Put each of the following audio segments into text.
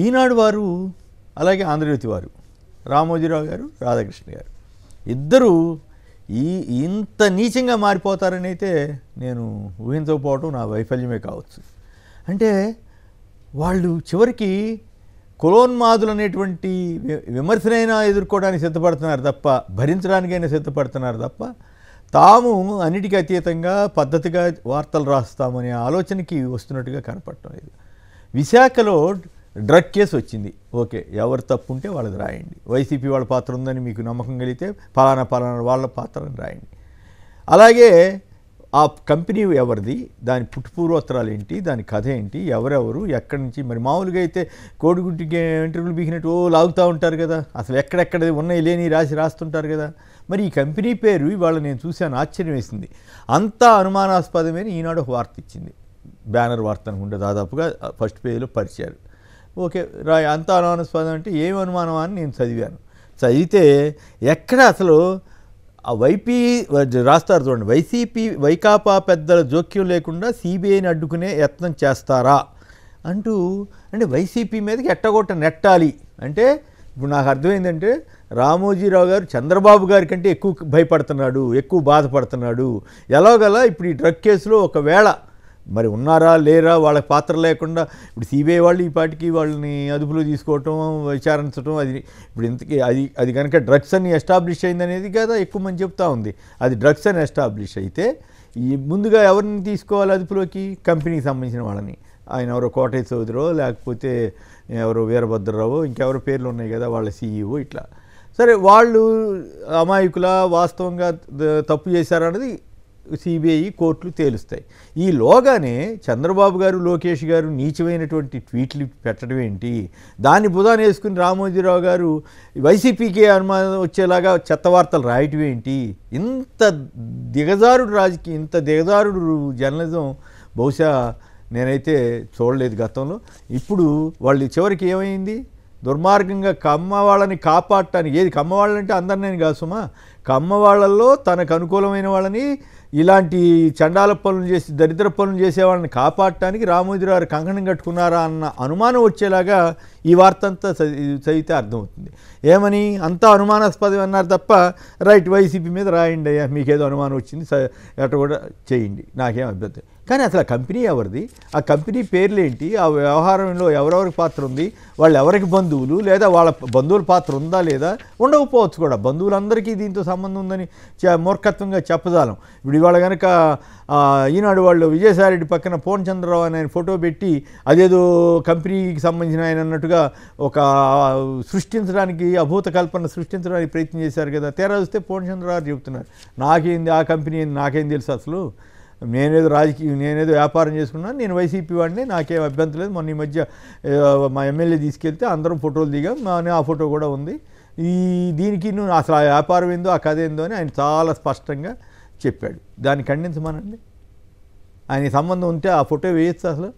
ఈనాడు వారు అలాగే ఆంధ్రజ్యోతి వారు రామోజీరావు గారు రాధాకృష్ణ గారు ఇద్దరూ ఈ ఇంత నీచంగా మారిపోతారని అయితే నేను ఊహించకపోవటం నా వైఫల్యమే కావచ్చు అంటే వాళ్ళు చివరికి కులోన్మాదులు అనేటువంటి విమర్శనైనా ఎదుర్కోవడానికి సిద్ధపడుతున్నారు తప్ప భరించడానికైనా సిద్ధపడుతున్నారు తప్ప తాము అన్నిటికీ అతీతంగా పద్ధతిగా వార్తలు రాస్తామనే ఆలోచనకి వస్తున్నట్టుగా కనపడటం లేదు విశాఖలో డ్రగ్ కేసు వచ్చింది ఓకే ఎవరు తప్పు ఉంటే వాళ్ళది రాయండి వైసీపీ వాళ్ళ పాత్ర ఉందని మీకు నమ్మకం కలిగితే పలానా పలానా వాళ్ళ పాత్రను రాయండి అలాగే ఆ కంపెనీ ఎవరిది దాని పుట్టుపూర్వోత్తరాలు ఏంటి దాని కథ ఏంటి ఎవరెవరు ఎక్కడి నుంచి మరి మామూలుగా అయితే కోడిగుడ్డి ఇంటర్వ్యూలు బిగినట్టు ఓ లాగుతూ ఉంటారు కదా అసలు ఎక్కడెక్కడ ఉన్నాయి లేని రాసి రాస్తుంటారు కదా మరి ఈ కంపెనీ పేరు ఇవాళ నేను చూశాను ఆశ్చర్యం వేసింది అంతా అనుమానాస్పదమైన ఈనాడు ఒక వార్త ఇచ్చింది బ్యానర్ వార్త అనుకుంటే దాదాపుగా ఫస్ట్ పేజీలో పరిచారు ఓకే రా అంత అనుమానాస్పదం అంటే ఏమి అనుమానం అని నేను చదివాను చదివితే ఎక్కడ అసలు ఆ వైపీ రాస్తారు చూడండి వైసీపీ వైకాపా పెద్దల జోక్యం లేకుండా సిబిఐని అడ్డుకునే యత్నం చేస్తారా అంటూ అంటే వైసీపీ మీదకి ఎట్టగొట్ట నెట్టాలి అంటే ఇప్పుడు నాకు అర్థమైందంటే రామోజీరావు గారు చంద్రబాబు గారి కంటే ఎక్కువ భయపడుతున్నాడు ఎక్కువ బాధపడుతున్నాడు ఎలాగలా ఇప్పుడు ఈ డ్రగ్ కేసులో ఒకవేళ మరి ఉన్నారా లేరా వాళ్ళకి పాత్ర లేకుండా ఇప్పుడు సిబిఐ వాళ్ళు ఈ పాటికి వాళ్ళని అదుపులో తీసుకోవటం విచారించడం అది ఇప్పుడు ఇంతకీ అది అది కనుక డ్రగ్స్ అని ఎస్టాబ్లిష్ అయింది అనేది కదా ఎక్కువ మంది చెప్తా ఉంది అది డ్రగ్స్ అని ఎస్టాబ్లిష్ అయితే ఈ ముందుగా ఎవరిని తీసుకోవాలి అదుపులోకి కంపెనీకి సంబంధించిన వాళ్ళని ఆయన ఎవరో కోటయ్య చౌదరో లేకపోతే ఎవరో వీరభద్రరావు ఇంకెవరో పేర్లు ఉన్నాయి కదా వాళ్ళ సీఈఓ ఇట్లా సరే వాళ్ళు అమాయకుల వాస్తవంగా తప్పు చేశారన్నది సిబిఐ కోర్టులు తేలుస్తాయి ఈ లోగానే చంద్రబాబు గారు లోకేష్ గారు నీచమైనటువంటి ట్వీట్లు పెట్టడం ఏంటి దాన్ని బుధాన వేసుకుని రామోజీరావు గారు వైసీపీకే అనుమానం వచ్చేలాగా చెత్త వార్తలు రాయటం ఏంటి ఇంత దిగజారుడు రాజకీయం ఇంత దిగజారుడు జర్నలిజం బహుశా నేనైతే చూడలేదు గతంలో ఇప్పుడు వాళ్ళు చివరికి ఏమైంది దుర్మార్గంగా కమ్మ వాళ్ళని కాపాడటానికి ఏది కమ్మ వాళ్ళంటే అందరినీ కాసుమా కమ్మ వాళ్ళల్లో తనకు అనుకూలమైన వాళ్ళని ఇలాంటి చండాల పనులు చేసి దరిద్ర పనులు చేసేవాళ్ళని కాపాడటానికి రామోజీరావు కంకణం కట్టుకున్నారా అన్న అనుమానం వచ్చేలాగా ఈ వార్త అంతా చదివితే అర్థమవుతుంది ఏమని అంతా అనుమానాస్పదం అన్నారు తప్ప రైట్ వైసీపీ మీద రాయండి అయ్యా మీకేదో అనుమానం వచ్చింది ఎట్ట కూడా చేయండి నాకేం అభ్యర్థి కానీ అసలు ఆ కంపెనీ ఎవరిది ఆ కంపెనీ పేర్లేంటి ఆ వ్యవహారంలో ఎవరెవరికి పాత్ర ఉంది వాళ్ళు ఎవరికి బంధువులు లేదా వాళ్ళ బంధువుల పాత్ర ఉందా లేదా ఉండకపోవచ్చు కూడా బంధువులందరికీ దీంతో సంబంధం ఉందని మూర్ఖత్వంగా చెప్పదాలం ఇప్పుడు ఇవాళ కనుక ఈనాడు వాళ్ళు విజయసాయిరెడ్డి పక్కన పూర్ణ చంద్రరావు అని ఆయన ఫోటో పెట్టి అదేదో కంపెనీకి సంబంధించిన ఆయన అన్నట్టుగా ఒక సృష్టించడానికి అభూత కల్పన సృష్టించడానికి ప్రయత్నం చేశారు కదా తేరా చూస్తే పూర్ణ చంద్రరావు చెబుతున్నారు నాకేంది ఆ కంపెనీ ఏంది నాకేం తెలుసు అసలు నేనేదో రాజకీయ నేనేదో వ్యాపారం చేసుకున్నాను నేను వైసీపీ వాడిని నాకేం అభ్యంతరం లేదు మొన్న ఈ మధ్య మా ఎమ్మెల్యే తీసుకెళ్తే అందరం ఫోటోలు దిగాం ఆ ఫోటో కూడా ఉంది ఈ దీనికి నువ్వు అసలు ఆ వ్యాపారం ఏందో ఆ కథ ఏందో అని ఆయన చాలా స్పష్టంగా చెప్పాడు దాన్ని ఖండించమనండి ఆయన సంబంధం ఉంటే ఆ ఫోటో వేయచ్చు అసలు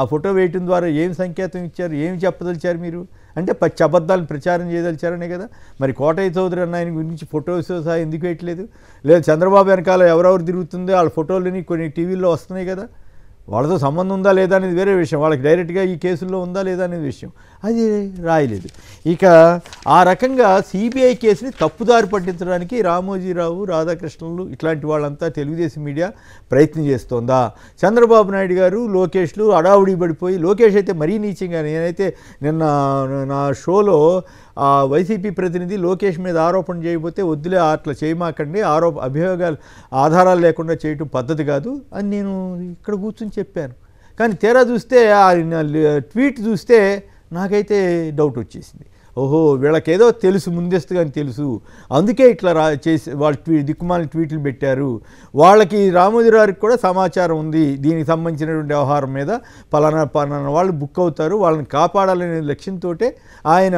ఆ ఫోటో వేయటం ద్వారా ఏం సంకేతం ఇచ్చారు ఏమి చెప్పదలిచారు మీరు అంటే పచ్చి అబద్ధాలను ప్రచారం చేయదలిచారనే కదా మరి కోటయ్య చౌదరి అన్న ఆయన గురించి ఫొటోస్ సహా ఎందుకు వేయట్లేదు లేదా చంద్రబాబు వెనకాల ఎవరెవరు తిరుగుతుందో వాళ్ళ ఫోటోలని కొన్ని టీవీల్లో వస్తున్నాయి కదా వాళ్ళతో సంబంధం ఉందా లేదా అనేది వేరే విషయం వాళ్ళకి డైరెక్ట్గా ఈ కేసుల్లో ఉందా లేదా అనేది విషయం అది రాయలేదు ఇక ఆ రకంగా సిబిఐ కేసుని తప్పుదారి పట్టించడానికి రామోజీరావు రాధాకృష్ణులు ఇట్లాంటి వాళ్ళంతా తెలుగుదేశం మీడియా ప్రయత్నం చేస్తోందా చంద్రబాబు నాయుడు గారు లోకేష్లు అడావుడి పడిపోయి లోకేష్ అయితే మరీ నీచంగా నేనైతే నిన్న నా షోలో వైసీపీ ప్రతినిధి లోకేష్ మీద ఆరోపణ చేయబోతే వద్దులే అట్లా చేయమాకండి ఆరోప అభియోగాలు ఆధారాలు లేకుండా చేయటం పద్ధతి కాదు అని నేను ఇక్కడ కూర్చొని చెప్పాను కానీ తీరా చూస్తే ఆ ట్వీట్ చూస్తే నాకైతే డౌట్ వచ్చేసింది ఓహో వీళ్ళకేదో తెలుసు ముందస్తుగా తెలుసు అందుకే ఇట్లా రా చేసి వాళ్ళు ట్వీ దిక్కుమాలి ట్వీట్లు పెట్టారు వాళ్ళకి రామోజీరావుకి కూడా సమాచారం ఉంది దీనికి సంబంధించినటువంటి వ్యవహారం మీద పలానా పలానా వాళ్ళు బుక్ అవుతారు వాళ్ళని కాపాడాలనే లక్ష్యంతో ఆయన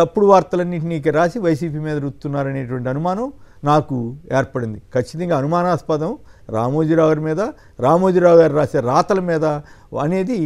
తప్పుడు వార్తలన్నింటినీ రాసి వైసీపీ మీద రుత్తున్నారనేటువంటి అనుమానం నాకు ఏర్పడింది ఖచ్చితంగా అనుమానాస్పదం రామోజీరావు గారి మీద రామోజీరావు గారు రాసే రాతల మీద అనేది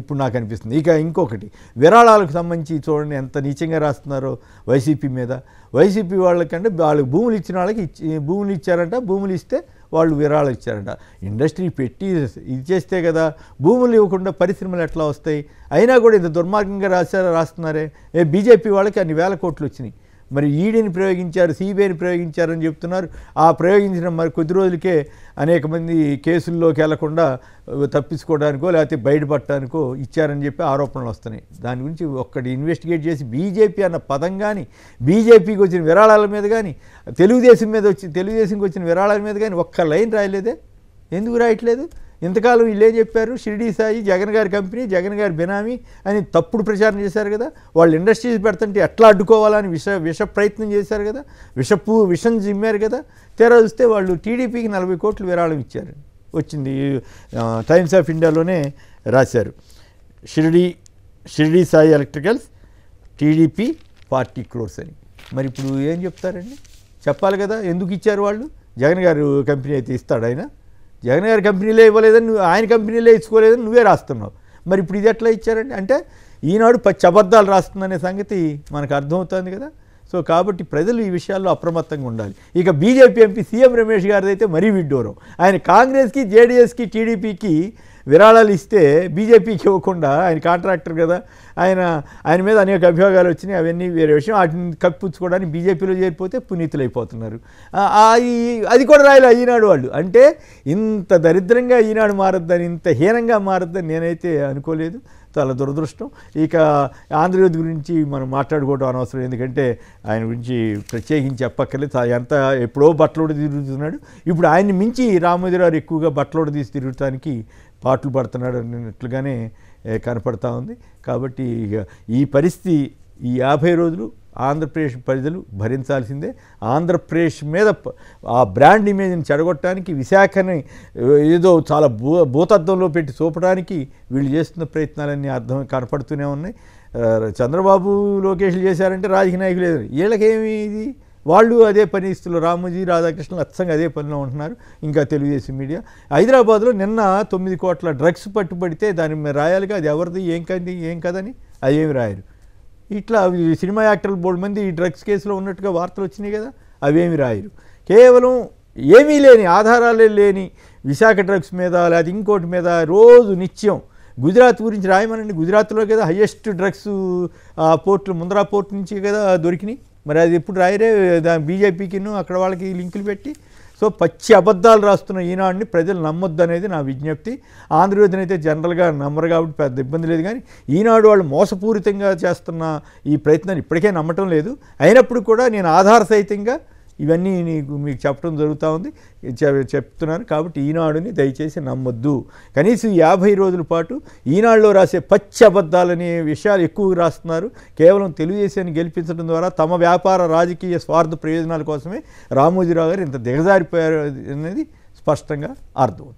ఇప్పుడు నాకు అనిపిస్తుంది ఇక ఇంకొకటి విరాళాలకు సంబంధించి చూడండి ఎంత నీచంగా రాస్తున్నారో వైసీపీ మీద వైసీపీ వాళ్ళకంటే వాళ్ళకి భూములు ఇచ్చిన వాళ్ళకి ఇచ్చి భూములు ఇచ్చారంట భూములు ఇస్తే వాళ్ళు విరాళాలు ఇచ్చారంట ఇండస్ట్రీ పెట్టి ఇది చేస్తే కదా భూములు ఇవ్వకుండా పరిశ్రమలు ఎట్లా వస్తాయి అయినా కూడా ఇంత దుర్మార్గంగా రాశారా రాస్తున్నారే ఏ బీజేపీ వాళ్ళకి అన్ని వేల కోట్లు వచ్చినాయి మరి ఈడీని ప్రయోగించారు సిబిఐని ప్రయోగించారని చెప్తున్నారు ఆ ప్రయోగించిన మరి కొద్ది రోజులకే అనేక మంది కేసుల్లోకి వెళ్లకుండా తప్పించుకోవడానికో లేకపోతే బయటపడటానికో ఇచ్చారని చెప్పి ఆరోపణలు వస్తున్నాయి దాని గురించి ఒక్కటి ఇన్వెస్టిగేట్ చేసి బీజేపీ అన్న పదం కానీ బీజేపీకి వచ్చిన విరాళాల మీద కానీ తెలుగుదేశం మీద వచ్చి తెలుగుదేశంకి వచ్చిన విరాళాల మీద కానీ ఒక్క లైన్ రాయలేదే ఎందుకు రాయట్లేదు ఇంతకాలం వీళ్ళేం చెప్పారు షిరిడీ సాయి జగన్ గారి కంపెనీ జగన్ గారి బినామీ అని తప్పుడు ప్రచారం చేశారు కదా వాళ్ళు ఇండస్ట్రీస్ పెడుతుంటే ఎట్లా అడ్డుకోవాలని విష విష ప్రయత్నం చేశారు కదా విషపు విషం జిమ్మారు కదా తీరా చూస్తే వాళ్ళు టీడీపీకి నలభై కోట్లు విరాళం ఇచ్చారు వచ్చింది టైమ్స్ ఆఫ్ ఇండియాలోనే రాశారు షిరిడి షిరిడి సాయి ఎలక్ట్రికల్స్ టీడీపీ ఫార్టీ క్రోర్స్ అని మరి ఇప్పుడు ఏం చెప్తారండి చెప్పాలి కదా ఎందుకు ఇచ్చారు వాళ్ళు జగన్ గారు కంపెనీ అయితే ఇస్తాడు ఆయన జగన్ గారి కంపెనీలే ఇవ్వలేదని నువ్వు ఆయన కంపెనీలే ఇచ్చుకోలేదని నువ్వే రాస్తున్నావు మరి ఇప్పుడు ఇది ఎట్లా ఇచ్చారండి అంటే ఈనాడు పచ్చి రాస్తుందనే సంగతి మనకు అర్థమవుతుంది కదా సో కాబట్టి ప్రజలు ఈ విషయాల్లో అప్రమత్తంగా ఉండాలి ఇక బీజేపీ ఎంపీ సీఎం రమేష్ గారిది అయితే మరీ విడ్డూరం ఆయన కాంగ్రెస్కి జేడీఎస్కి టీడీపీకి విరాళాలు ఇస్తే బీజేపీకి ఇవ్వకుండా ఆయన కాంట్రాక్టర్ కదా ఆయన ఆయన మీద అనేక అభియోగాలు వచ్చినాయి అవన్నీ వేరే విషయం వాటిని కప్పించుకోవడానికి బీజేపీలో చేరిపోతే పునీతులైపోతున్నారు అది కూడా రాయలు ఈనాడు వాళ్ళు అంటే ఇంత దరిద్రంగా ఈనాడు మారద్దని ఇంత హీనంగా మారద్దని నేనైతే అనుకోలేదు చాలా దురదృష్టం ఇక ఆంధ్రజ్యోతి గురించి మనం మాట్లాడుకోవడం అనవసరం ఎందుకంటే ఆయన గురించి ప్రత్యేకించి చెప్పక్కర్లేదు ఎంత ఎప్పుడో కూడా తిరుగుతున్నాడు ఇప్పుడు ఆయన్ని మించి రామోజీరావు ఎక్కువగా కూడా తీసి తిరగటానికి పాటలు పడుతున్నాడు అన్నట్లుగానే కనపడతా ఉంది కాబట్టి ఈ పరిస్థితి ఈ యాభై రోజులు ఆంధ్రప్రదేశ్ ప్రజలు భరించాల్సిందే ఆంధ్రప్రదేశ్ మీద ఆ బ్రాండ్ ఇమేజ్ని చెడగొట్టడానికి విశాఖని ఏదో చాలా భూ భూతత్వంలో పెట్టి చూపడానికి వీళ్ళు చేస్తున్న ప్రయత్నాలన్నీ అర్థం కనపడుతూనే ఉన్నాయి చంద్రబాబు లోకేష్లు చేశారంటే రాజకీయ నాయకులు లేదు వీళ్ళకేమిది వాళ్ళు అదే పని ఇస్తున్నారు రామోజీ రాధాకృష్ణ అచ్చంగా అదే పనిలో ఉంటున్నారు ఇంకా తెలుగుదేశం మీడియా హైదరాబాద్లో నిన్న తొమ్మిది కోట్ల డ్రగ్స్ పట్టుబడితే దాని రాయాలిగా అది ఎవరిది ఏం కంది ఏం కదని అదేమి రాయరు ఇట్లా సినిమా యాక్టర్లు బోర్డు మంది ఈ డ్రగ్స్ కేసులో ఉన్నట్టుగా వార్తలు వచ్చినాయి కదా అవేమి రాయరు కేవలం ఏమీ లేని ఆధారాలే లేని విశాఖ డ్రగ్స్ మీద లేదా ఇంకోటి మీద రోజు నిత్యం గుజరాత్ గురించి రాయమనండి గుజరాత్లో కదా హయ్యెస్ట్ డ్రగ్స్ ఆ పోర్టులు ముందరా పోర్ట్ నుంచి కదా దొరికినాయి మరి అది ఎప్పుడు రాయరే బీజేపీకిను అక్కడ వాళ్ళకి లింకులు పెట్టి సో పచ్చి అబద్ధాలు రాస్తున్న ఈనాడిని ప్రజలు నమ్మొద్దు అనేది నా విజ్ఞప్తి ఆంధ్రజ్యోతిని అయితే జనరల్గా నమ్మరు కాబట్టి పెద్ద ఇబ్బంది లేదు కానీ ఈనాడు వాళ్ళు మోసపూరితంగా చేస్తున్న ఈ ప్రయత్నాన్ని ఇప్పటికే నమ్మటం లేదు అయినప్పుడు కూడా నేను ఆధార సహితంగా ఇవన్నీ నీకు మీకు చెప్పడం జరుగుతూ ఉంది చెప్తున్నాను కాబట్టి ఈనాడుని దయచేసి నమ్మొద్దు కనీసం యాభై రోజుల పాటు ఈనాడులో రాసే పచ్చి అబద్ధాలనే విషయాలు ఎక్కువగా రాస్తున్నారు కేవలం తెలుగుదేశాన్ని గెలిపించడం ద్వారా తమ వ్యాపార రాజకీయ స్వార్థ ప్రయోజనాల కోసమే రామోజీరావు గారు ఇంత దిగజారిపోయారు అనేది స్పష్టంగా అర్థమవుతుంది